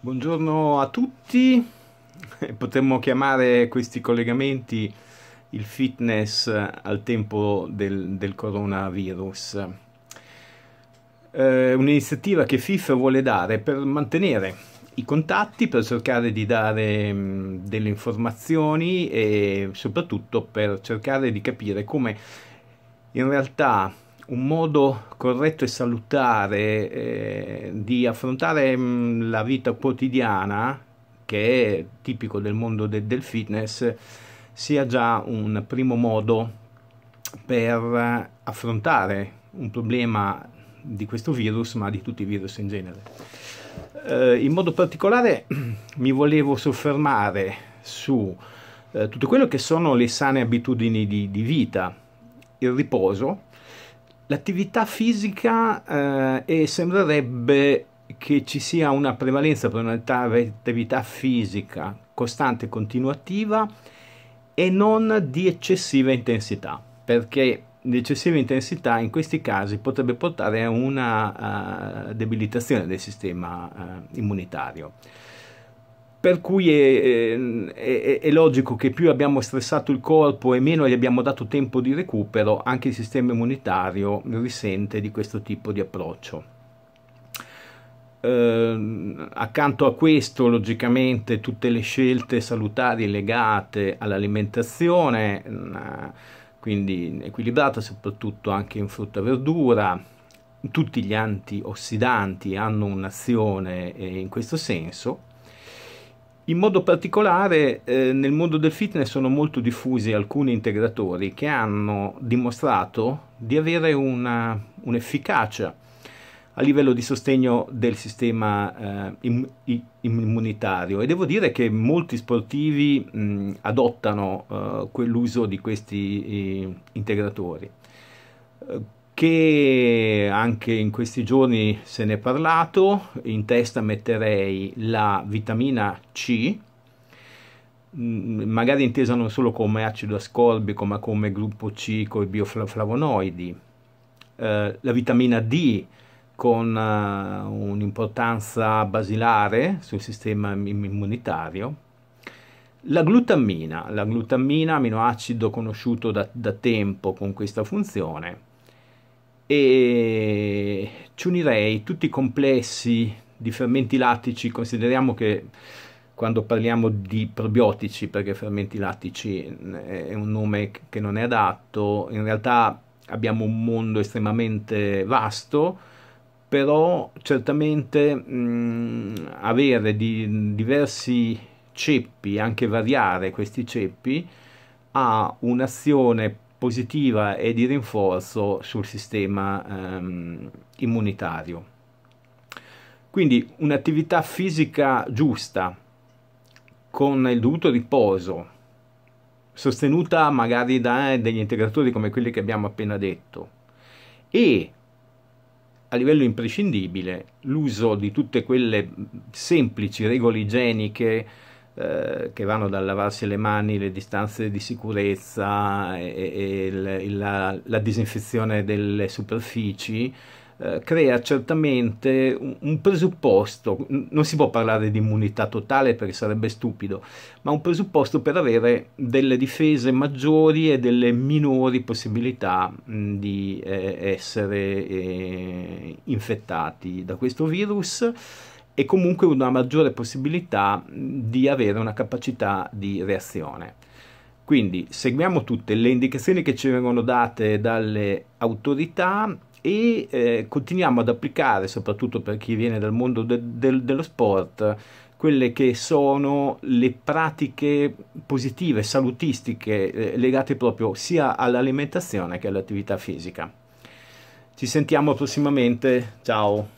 Buongiorno a tutti, eh, potremmo chiamare questi collegamenti il fitness al tempo del, del coronavirus. Eh, un'iniziativa che FIFA vuole dare per mantenere i contatti, per cercare di dare mh, mm, delle informazioni e soprattutto per cercare di capire come in realtà un modo corretto e salutare eh, di affrontare mh, mm, la vita quotidiana, che è tipico del mondo de del fitness, sia già un primo modo per affrontare un problema di questo virus, ma di tutti i virus in genere. Eh, in modo particolare mi volevo soffermare su eh, tutto quello che sono le sane abitudini di, di vita, il riposo, L'attività fisica eh, e sembrerebbe che ci sia una prevalenza per un'attività fisica costante e continuativa e non di eccessiva intensità, perché l'eccessiva intensità in questi casi potrebbe portare a una uh, debilitazione del sistema uh, immunitario per cui è, è, è, logico che più abbiamo stressato il corpo e meno gli abbiamo dato tempo di recupero, anche il sistema immunitario risente di questo tipo di approccio. Eh, accanto a questo, logicamente, tutte le scelte salutari legate all'alimentazione, quindi equilibrata soprattutto anche in frutta e verdura, tutti gli antiossidanti hanno un'azione eh, in questo senso in modo particolare eh, nel mondo del fitness sono molto diffusi alcuni integratori che hanno dimostrato di avere una, un'efficacia a livello di sostegno del sistema eh, immunitario e devo dire che molti sportivi mh, adottano eh, quell'uso di questi eh, integratori eh, che anche in questi giorni se ne è parlato, in testa metterei la vitamina C, mm, magari intesa non solo come acido ascorbico ma come gruppo C con i bioflavonoidi, eh, la vitamina D con eh, un'importanza basilare sul sistema immunitario, la glutammina, la glutammina aminoacido conosciuto da, da tempo con questa funzione, e ci unirei tutti i complessi di fermenti lattici, consideriamo che quando parliamo di probiotici, perché fermenti lattici mm, è un nome che non è adatto, in realtà abbiamo un mondo estremamente vasto, però certamente mh, mm, avere di, diversi ceppi, anche variare questi ceppi, ha un'azione positiva e di rinforzo sul sistema ehm, immunitario. Quindi un'attività fisica giusta, con il dovuto riposo, sostenuta magari da degli integratori come quelli che abbiamo appena detto, e a livello imprescindibile l'uso di tutte quelle semplici regole igieniche eh, che vanno dal lavarsi le mani, le distanze di sicurezza e, e il, la, la, disinfezione delle superfici, eh, crea certamente un, presupposto, non si può parlare di immunità totale perché sarebbe stupido, ma un presupposto per avere delle difese maggiori e delle minori possibilità di eh, essere infettati da questo virus e comunque una maggiore possibilità di avere una capacità di reazione. Quindi seguiamo tutte le indicazioni che ci vengono date dalle autorità e eh, continuiamo ad applicare, soprattutto per chi viene dal mondo de de dello sport, quelle che sono le pratiche positive, salutistiche, eh, legate proprio sia all'alimentazione che all'attività fisica. Ci sentiamo prossimamente, ciao!